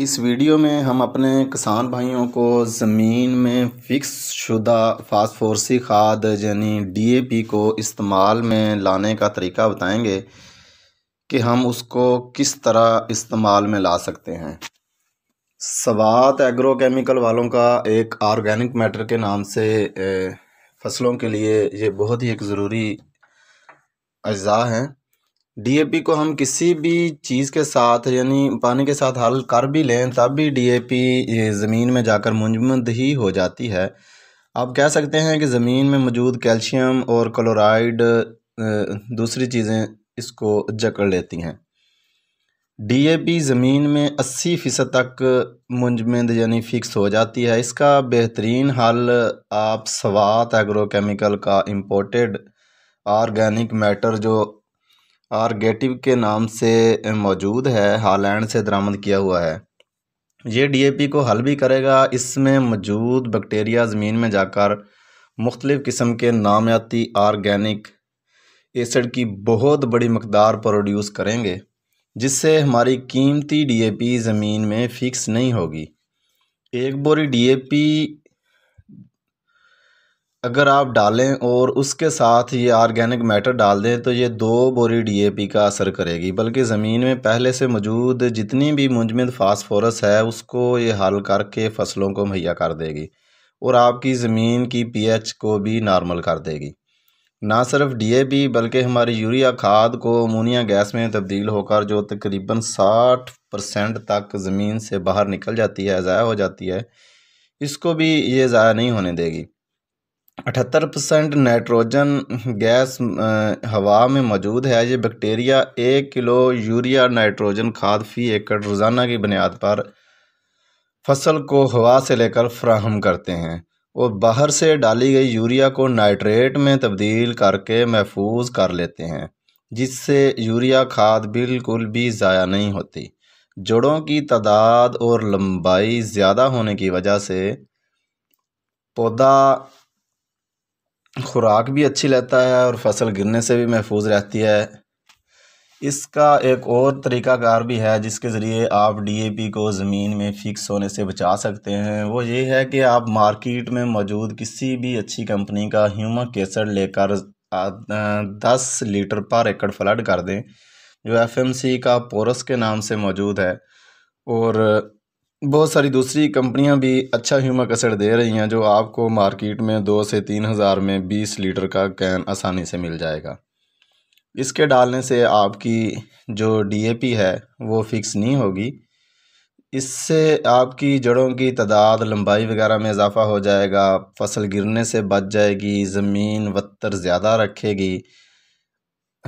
इस वीडियो में हम अपने किसान भाइयों को ज़मीन में फ़िक्स शुदा फास्फोरसी खाद यानी डीएपी को इस्तेमाल में लाने का तरीका बताएंगे कि हम उसको किस तरह इस्तेमाल में ला सकते हैं सवात एग्रोकेमिकल वालों का एक ऑर्गेनिक मैटर के नाम से फसलों के लिए ये बहुत ही एक ज़रूरी अज्जा हैं डीएपी को हम किसी भी चीज़ के साथ यानी पानी के साथ हल कर भी लें तब भी डीएपी ज़मीन में जाकर मुंजमद ही हो जाती है आप कह सकते हैं कि ज़मीन में मौजूद कैल्शियम और क्लोराइड दूसरी चीज़ें इसको जकड़ लेती हैं डीएपी ज़मीन में 80 फ़ीसद तक मुंजमद यानी फ़िक्स हो जाती है इसका बेहतरीन हल आप स्वात एग्रोकेमिकल का इम्पोर्टेड ऑर्गेनिक मैटर जो आर्गेटिव के नाम से मौजूद है हालैंड से दरामद किया हुआ है ये डीएपी को हल भी करेगा इसमें मौजूद बैक्टीरिया ज़मीन में जाकर मुख्तलिफ़ किस्म के नामियाती आर्गेनिक एसिड की बहुत बड़ी मकदार प्रोड्यूस करेंगे जिससे हमारी कीमती डीएपी ज़मीन में फ़िक्स नहीं होगी एक बोरी डीएपी अगर आप डालें और उसके साथ ये आर्गेनिक मैटर डाल दें तो ये दो बोरी डीएपी का असर करेगी बल्कि ज़मीन में पहले से मौजूद जितनी भी मुंजमद फास्फोरस है उसको ये हल करके फसलों को मुहैया कर देगी और आपकी ज़मीन की पीएच को भी नॉर्मल कर देगी ना सिर्फ डीएपी बल्कि हमारी यूरिया खाद को अमोनिया गैस में तब्दील होकर जो तकरीबन साठ परसेंट तक ज़मीन से बाहर निकल जाती है ज़ाया हो जाती है इसको भी ये ज़ाया नहीं होने देगी अठहत्तर परसेंट नाइट्रोजन गैस हवा में मौजूद है ये बैक्टीरिया एक किलो यूरिया नाइट्रोजन खाद फ़ी एकड़ रोज़ाना की बुनियाद पर फसल को हवा से लेकर फ्राहम करते हैं और बाहर से डाली गई यूरिया को नाइट्रेट में तब्दील करके महफूज कर लेते हैं जिससे यूरिया खाद बिल्कुल भी ज़ाया नहीं होती जड़ों की तादाद और लंबाई ज़्यादा होने की वजह से पौधा ख़ुराक भी अच्छी लेता है और फसल गिरने से भी महफूज रहती है इसका एक और तरीक़ाकार भी है जिसके ज़रिए आप डीएपी को ज़मीन में फ़िक्स होने से बचा सकते हैं वो ये है कि आप मार्केट में मौजूद किसी भी अच्छी कंपनी का ह्यूमा केसर लेकर दस लीटर पर एकड़ फ्लड कर दें जो एफएमसी का पोरस के नाम से मौजूद है और बहुत सारी दूसरी कंपनियां भी अच्छा ह्यूमक कसर दे रही हैं जो आपको मार्केट में दो से तीन हज़ार में बीस लीटर का कैन आसानी से मिल जाएगा इसके डालने से आपकी जो डीएपी है वो फिक्स नहीं होगी इससे आपकी जड़ों की तादाद लंबाई वगैरह में इजाफ़ा हो जाएगा फसल गिरने से बच जाएगी ज़मीन वत्तर ज़्यादा रखेगी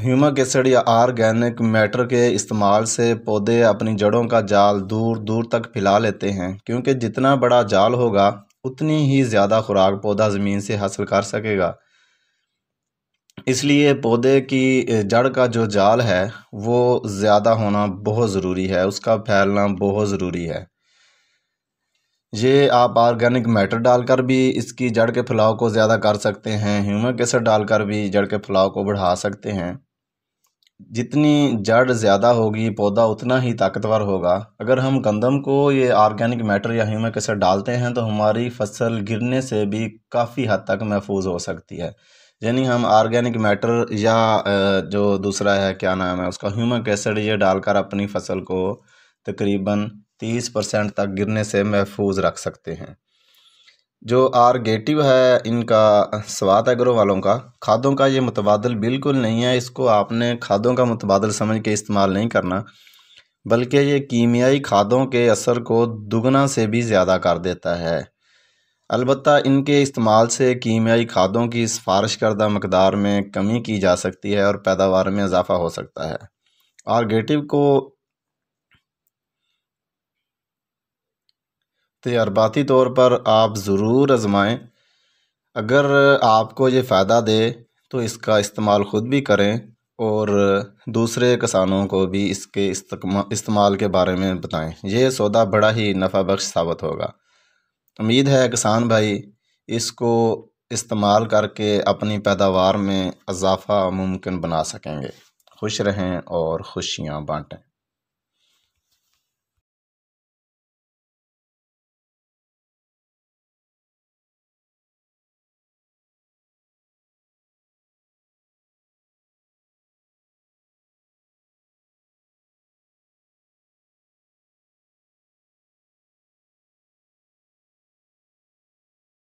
ह्यूमिक एसिड या आर्गेनिक मैटर के इस्तेमाल से पौधे अपनी जड़ों का जाल दूर दूर तक फैला लेते हैं क्योंकि जितना बड़ा जाल होगा उतनी ही ज़्यादा खुराक पौधा ज़मीन से हासिल कर सकेगा इसलिए पौधे की जड़ का जो जाल है वो ज़्यादा होना बहुत ज़रूरी है उसका फैलना बहुत ज़रूरी है ये आप ऑर्गेनिक मैटर डालकर भी इसकी जड़ के फैलाव को ज़्यादा कर सकते हैं ह्यूमिक एसिड डालकर भी जड़ के फैलाव को बढ़ा सकते हैं जितनी जड़ ज़्यादा होगी पौधा उतना ही ताकतवर होगा अगर हम गंदम को ये आर्गेनिक मैटर या ह्यूमिक एसिड डालते हैं तो हमारी फसल गिरने से भी काफ़ी हद तक महफूज हो सकती है यानी हम आर्गेनिक मैटर या जो दूसरा है क्या नाम है उसका ह्यूमिक एसिड ये डालकर अपनी फसल को तकरीबन तीस परसेंट तक गिरने से महफूज रख सकते हैं जो आर्गेटिव है इनका स्वाद एग्रो वालों का खादों का ये मुतबादल बिल्कुल नहीं है इसको आपने खादों का मुतबादल समझ के इस्तेमाल नहीं करना बल्कि ये कीमियाई खादों के असर को दुगना से भी ज़्यादा कर देता है अलबत् इनके इस्तेमाल से कीमियाई खादों की सिफारिश करदा मकदार में कमी की जा सकती है और पैदावार में इजाफा हो सकता है आर्गेटिव को तजर्बाती तौर पर आप ज़रूर आज़माएँ अगर आपको ये फ़ायदा दे तो इसका इस्तेमाल ख़ुद भी करें और दूसरे किसानों को भी इसके इस्तेमाल के बारे में बताएं यह सौदा बड़ा ही नफ़ा बख्श साबित होगा उम्मीद है किसान भाई इसको इस्तेमाल करके अपनी पैदावार में इजाफ़ा मुमकिन बना सकेंगे खुश रहें और खुशियाँ बाँटें